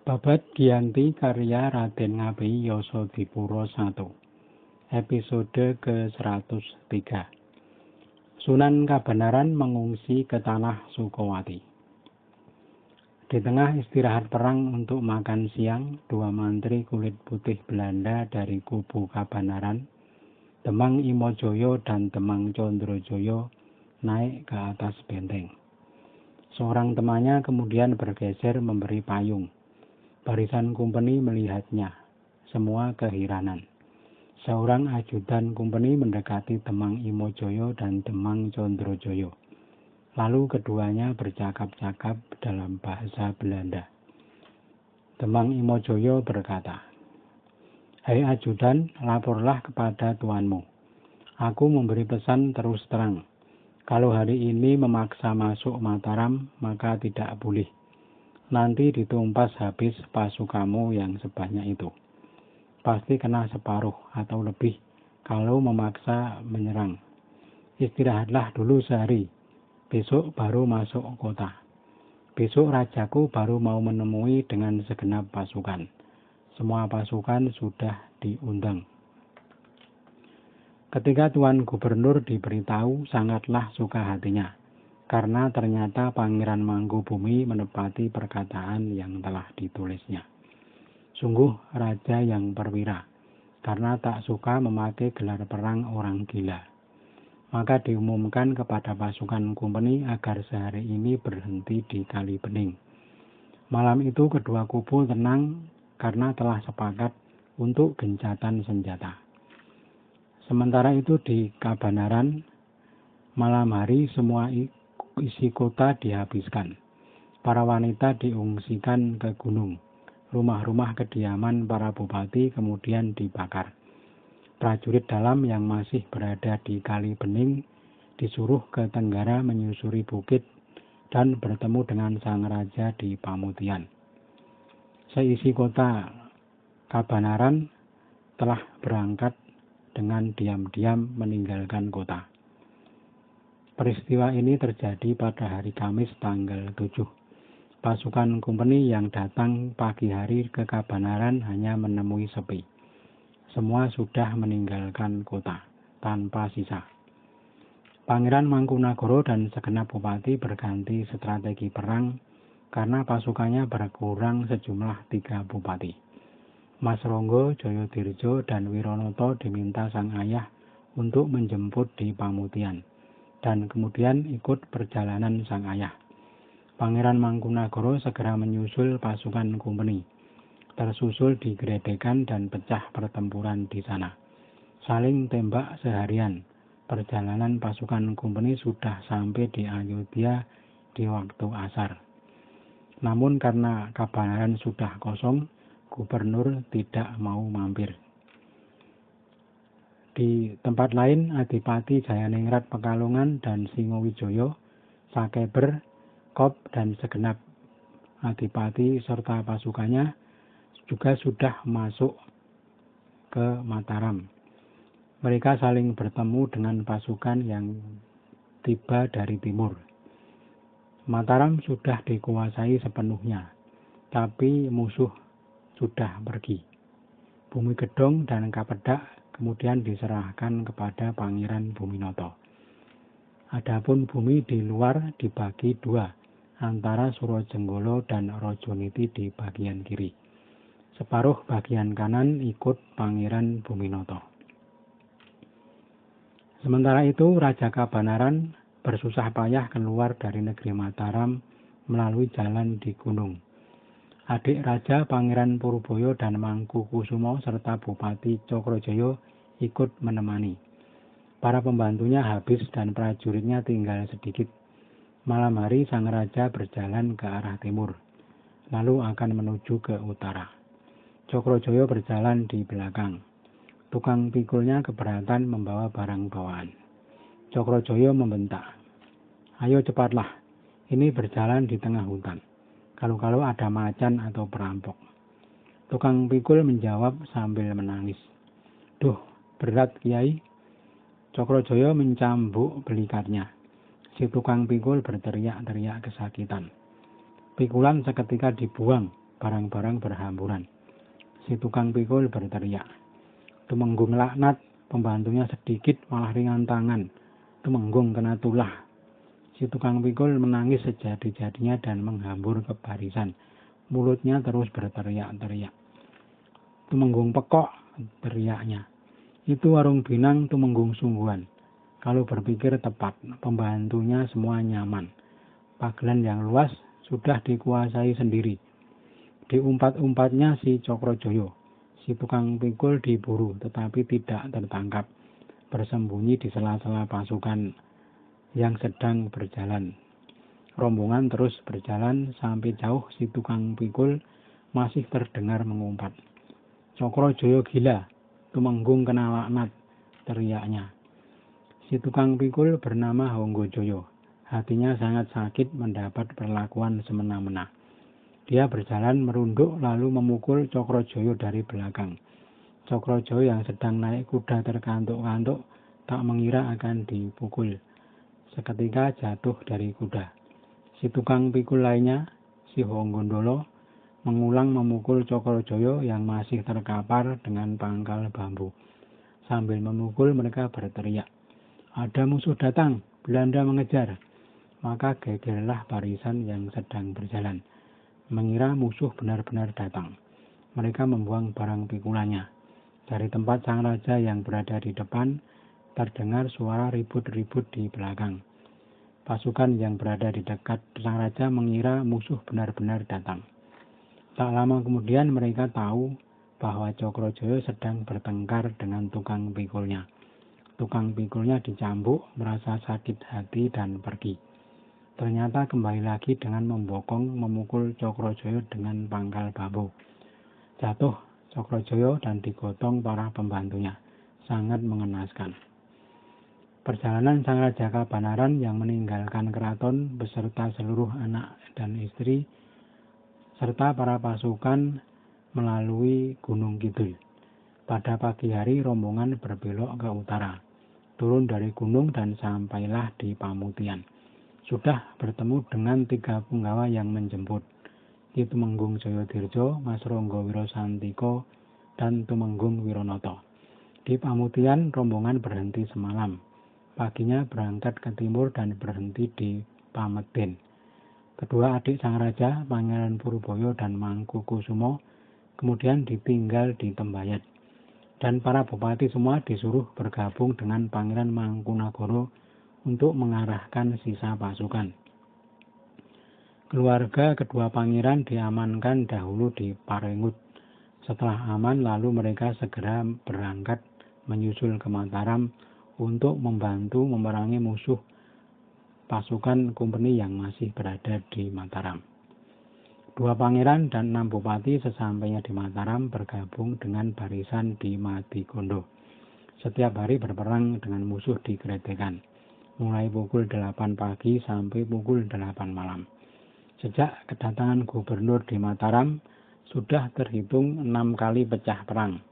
Babat Giyanti karya Raden Yoso Yosodipuro 1 Episode ke-103 Sunan Kabanaran mengungsi ke tanah Sukowati Di tengah istirahat perang untuk makan siang, dua mantri kulit putih Belanda dari kubu Kabanaran, Demang Imojoyo dan Demang Condrojoyo naik ke atas benteng. Seorang temannya kemudian bergeser memberi payung Barisan kumpeni melihatnya. Semua keheranan. Seorang ajudan kumpeni mendekati Temang Imojoyo dan Temang Condrojoyo. Lalu keduanya bercakap-cakap dalam bahasa Belanda. Temang Imojoyo berkata, Hai hey ajudan, laporlah kepada tuanmu. Aku memberi pesan terus terang. Kalau hari ini memaksa masuk Mataram, maka tidak boleh nanti ditumpas habis pasukamu yang sebanyak itu. Pasti kena separuh atau lebih kalau memaksa menyerang. Istirahatlah dulu sehari, besok baru masuk kota. Besok rajaku baru mau menemui dengan segenap pasukan. Semua pasukan sudah diundang. Ketika Tuan Gubernur diberitahu, sangatlah suka hatinya karena ternyata Pangeran Bumi menepati perkataan yang telah ditulisnya. Sungguh raja yang perwira, karena tak suka memakai gelar perang orang gila. Maka diumumkan kepada pasukan Kumpeni agar sehari ini berhenti di Kali Bening. Malam itu kedua kubu tenang karena telah sepakat untuk gencatan senjata. Sementara itu di Kabanaran, malam hari semua isi kota dihabiskan. Para wanita diungsikan ke gunung. Rumah-rumah kediaman para bupati kemudian dibakar. Prajurit dalam yang masih berada di Kali Bening disuruh ke Tenggara menyusuri bukit dan bertemu dengan sang raja di Pamutian. Seisi kota Kabanaran telah berangkat dengan diam-diam meninggalkan kota. Peristiwa ini terjadi pada hari Kamis tanggal 7. Pasukan kompeni yang datang pagi hari ke Kabanaran hanya menemui sepi. Semua sudah meninggalkan kota tanpa sisa. Pangeran Mangkunagoro dan segenap bupati berganti strategi perang karena pasukannya berkurang sejumlah tiga bupati. Mas Ronggo, Joyo Dirjo, dan Wironoto diminta sang ayah untuk menjemput di Pamutian dan kemudian ikut perjalanan sang ayah. Pangeran Mangkunagoro segera menyusul pasukan Kumeni. Tersusul di digredekan dan pecah pertempuran di sana. Saling tembak seharian. Perjalanan pasukan Kumeni sudah sampai di Ayodhya di waktu asar. Namun karena kabaran sudah kosong, gubernur tidak mau mampir. Di tempat lain, Adipati Jayaningrat Pekalongan dan Singowijoyo, Sakeber, Kop, dan segenap Adipati serta pasukannya juga sudah masuk ke Mataram. Mereka saling bertemu dengan pasukan yang tiba dari timur. Mataram sudah dikuasai sepenuhnya, tapi musuh sudah pergi. Bumi Gedong dan Kapedak kemudian diserahkan kepada Pangeran Buminoto. Adapun bumi di luar dibagi dua, antara Surojenggolo dan Rojoniti di bagian kiri. Separuh bagian kanan ikut Pangeran Buminoto. Sementara itu, Raja Kabanaran bersusah payah keluar dari negeri Mataram melalui jalan di gunung. Adik Raja Pangeran Purboyo dan Mangku Kusumo serta Bupati Cokrojoyo ikut menemani. Para pembantunya habis dan prajuritnya tinggal sedikit. Malam hari sang raja berjalan ke arah timur, lalu akan menuju ke utara. Cokrojoyo berjalan di belakang. Tukang pikulnya keberatan membawa barang bawaan. Cokrojoyo membentak. Ayo cepatlah, ini berjalan di tengah hutan. Kalau-kalau ada macan atau perampok. Tukang pikul menjawab sambil menangis. Duh, berat Kiai. Cokrojoyo mencambuk belikatnya. Si tukang pikul berteriak-teriak kesakitan. Pikulan seketika dibuang, barang-barang berhamburan. Si tukang pikul berteriak. Tumenggung laknat, pembantunya sedikit malah ringan tangan. Tumenggung kena tulah. Si tukang pikul menangis sejadi-jadinya dan menghambur ke barisan. Mulutnya terus berteriak-teriak. Tumenggung pekok teriaknya. Itu warung Binang Tumenggung Sungguhan. Kalau berpikir tepat, pembantunya semua nyaman. Pagelan yang luas sudah dikuasai sendiri. di umpat umpatnya si Cokrojoyo. Si tukang pikul diburu tetapi tidak tertangkap. Bersembunyi di sela-sela pasukan yang sedang berjalan. Rombongan terus berjalan sampai jauh si tukang pikul masih terdengar mengumpat. Cokrojoyo gila, tumenggung kena laknat, teriaknya. Si tukang pikul bernama Honggo Joyo, Hatinya sangat sakit mendapat perlakuan semena-mena. Dia berjalan merunduk lalu memukul Cokro Joyo dari belakang. Cokro Joyo yang sedang naik kuda terkantuk-kantuk tak mengira akan dipukul. Seketika jatuh dari kuda. Si tukang pikul lainnya, si Dolo mengulang memukul Cokrojoyo yang masih terkapar dengan pangkal bambu. Sambil memukul mereka berteriak, ada musuh datang, Belanda mengejar. Maka gegerlah barisan yang sedang berjalan, mengira musuh benar-benar datang. Mereka membuang barang pikulannya. Dari tempat sang raja yang berada di depan, terdengar suara ribut-ribut di belakang. Pasukan yang berada di dekat sang raja mengira musuh benar-benar datang. Tak lama kemudian mereka tahu bahwa Cokrojoyo sedang bertengkar dengan tukang pikulnya. Tukang pikulnya dicambuk, merasa sakit hati dan pergi. Ternyata kembali lagi dengan membokong memukul Cokrojoyo dengan pangkal babu. Jatuh Cokrojoyo dan digotong para pembantunya. Sangat mengenaskan. Perjalanan Sang Raja Kabanaran yang meninggalkan keraton beserta seluruh anak dan istri serta para pasukan melalui Gunung Kidul. Pada pagi hari rombongan berbelok ke utara, turun dari gunung dan sampailah di Pamutian. Sudah bertemu dengan tiga penggawa yang menjemput, yaitu Menggung Joyodirjo, Mas Ronggo Wirosantiko, dan Tumenggung Wironoto. Di Pamutian rombongan berhenti semalam. Paginya berangkat ke timur dan berhenti di Pametin. Kedua adik sang raja, Pangeran Puruboyo dan Mangkukusumo, kemudian ditinggal di Tembayat. Dan para bupati semua disuruh bergabung dengan Pangeran Mangkunagoro untuk mengarahkan sisa pasukan. Keluarga kedua pangeran diamankan dahulu di Parengut. Setelah aman, lalu mereka segera berangkat menyusul ke Mataram untuk membantu memerangi musuh pasukan kompeni yang masih berada di Mataram. Dua pangeran dan enam bupati sesampainya di Mataram bergabung dengan barisan di Kondo. Setiap hari berperang dengan musuh di Gretekan, mulai pukul 8 pagi sampai pukul 8 malam. Sejak kedatangan gubernur di Mataram, sudah terhitung enam kali pecah perang.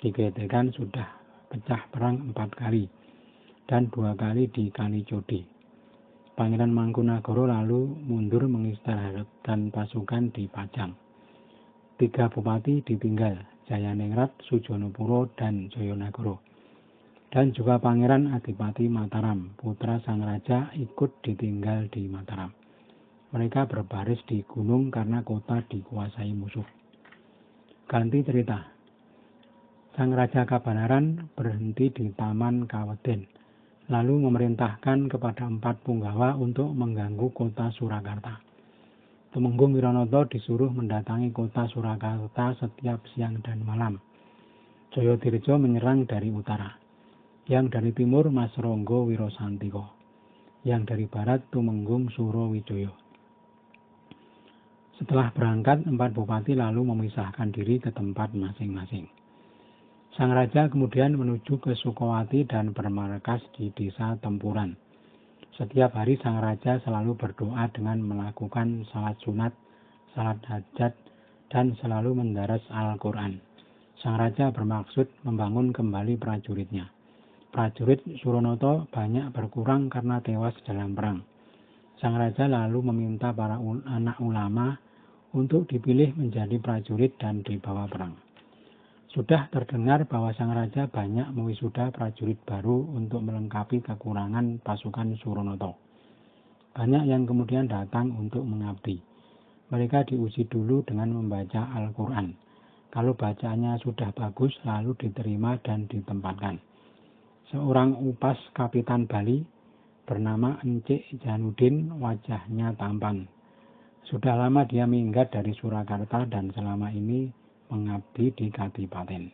Di Gretekan sudah pecah perang empat kali dan dua kali di kali Codi. Pangeran Mangkunagoro lalu mundur mengistirahatkan pasukan di Pajang. Tiga bupati ditinggal, Jayaningrat, Sujonopuro, dan Joyonagoro. Dan juga Pangeran Adipati Mataram, putra sang raja ikut ditinggal di Mataram. Mereka berbaris di gunung karena kota dikuasai musuh. Ganti cerita. Sang Raja Kabanaran berhenti di Taman Kaweden lalu memerintahkan kepada empat punggawa untuk mengganggu kota Surakarta. Tumenggung Wiranoto disuruh mendatangi kota Surakarta setiap siang dan malam. Joyo Joyodirjo menyerang dari utara. Yang dari timur Mas Ronggo Wirosantiko. Yang dari barat Tumenggung Suro Surowijoyo. Setelah berangkat, empat bupati lalu memisahkan diri ke tempat masing-masing. Sang Raja kemudian menuju ke Sukowati dan bermarkas di desa Tempuran. Setiap hari Sang Raja selalu berdoa dengan melakukan salat sunat, salat hajat, dan selalu mendaras Al-Quran. Sang Raja bermaksud membangun kembali prajuritnya. Prajurit Suronoto banyak berkurang karena tewas dalam perang. Sang Raja lalu meminta para anak ulama untuk dipilih menjadi prajurit dan dibawa perang. Sudah terdengar bahwa sang raja banyak mewisuda prajurit baru untuk melengkapi kekurangan pasukan Suronoto. Banyak yang kemudian datang untuk mengabdi. Mereka diuji dulu dengan membaca Al-Quran. Kalau bacanya sudah bagus, lalu diterima dan ditempatkan. Seorang upas kapitan Bali bernama Encik Janudin, wajahnya tampan. Sudah lama dia minggat dari Surakarta dan selama ini mengabdi di Kadipaten.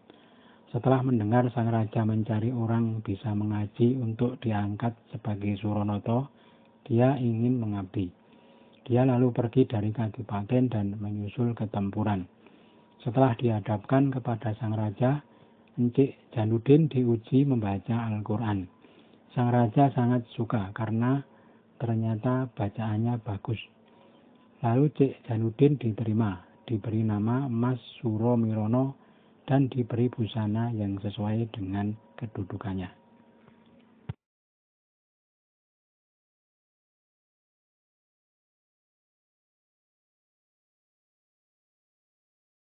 Setelah mendengar sang raja mencari orang bisa mengaji untuk diangkat sebagai Suronoto, dia ingin mengabdi. Dia lalu pergi dari Kadipaten dan menyusul ketempuran. Setelah dihadapkan kepada sang raja, Encik Janudin diuji membaca Al-Quran. Sang raja sangat suka karena ternyata bacaannya bagus. Lalu Cik Janudin diterima diberi nama Mas Suro Mirono dan diberi busana yang sesuai dengan kedudukannya.